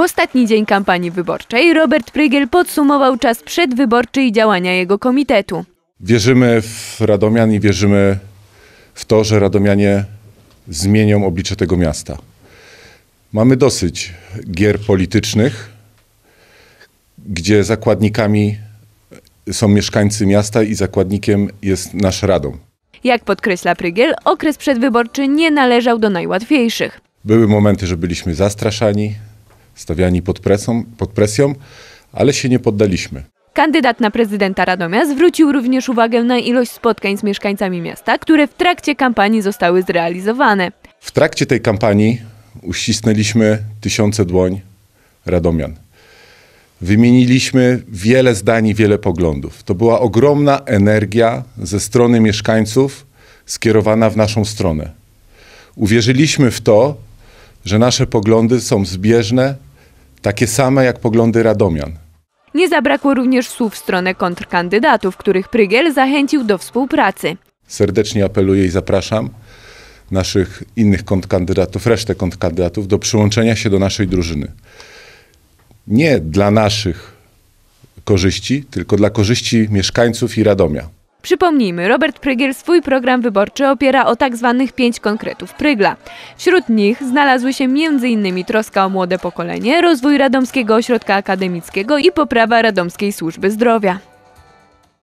W ostatni dzień kampanii wyborczej Robert Prygiel podsumował czas przedwyborczy i działania jego komitetu. Wierzymy w Radomian i wierzymy w to, że Radomianie zmienią oblicze tego miasta. Mamy dosyć gier politycznych, gdzie zakładnikami są mieszkańcy miasta i zakładnikiem jest nasz Radom. Jak podkreśla Prygiel, okres przedwyborczy nie należał do najłatwiejszych. Były momenty, że byliśmy zastraszani, stawiani pod presją, pod presją ale się nie poddaliśmy. Kandydat na prezydenta Radomia zwrócił również uwagę na ilość spotkań z mieszkańcami miasta, które w trakcie kampanii zostały zrealizowane. W trakcie tej kampanii uścisnęliśmy tysiące dłoń Radomian. Wymieniliśmy wiele zdań wiele poglądów. To była ogromna energia ze strony mieszkańców skierowana w naszą stronę. Uwierzyliśmy w to, że nasze poglądy są zbieżne, takie same jak poglądy Radomian. Nie zabrakło również słów w stronę kontrkandydatów, których Prygiel zachęcił do współpracy. Serdecznie apeluję i zapraszam naszych innych kontrkandydatów, resztę kontrkandydatów do przyłączenia się do naszej drużyny. Nie dla naszych korzyści, tylko dla korzyści mieszkańców i Radomia. Przypomnijmy, Robert Prygiel swój program wyborczy opiera o tak zwanych pięć konkretów Prygla. Wśród nich znalazły się m.in. troska o młode pokolenie, rozwój Radomskiego Ośrodka Akademickiego i poprawa Radomskiej Służby Zdrowia.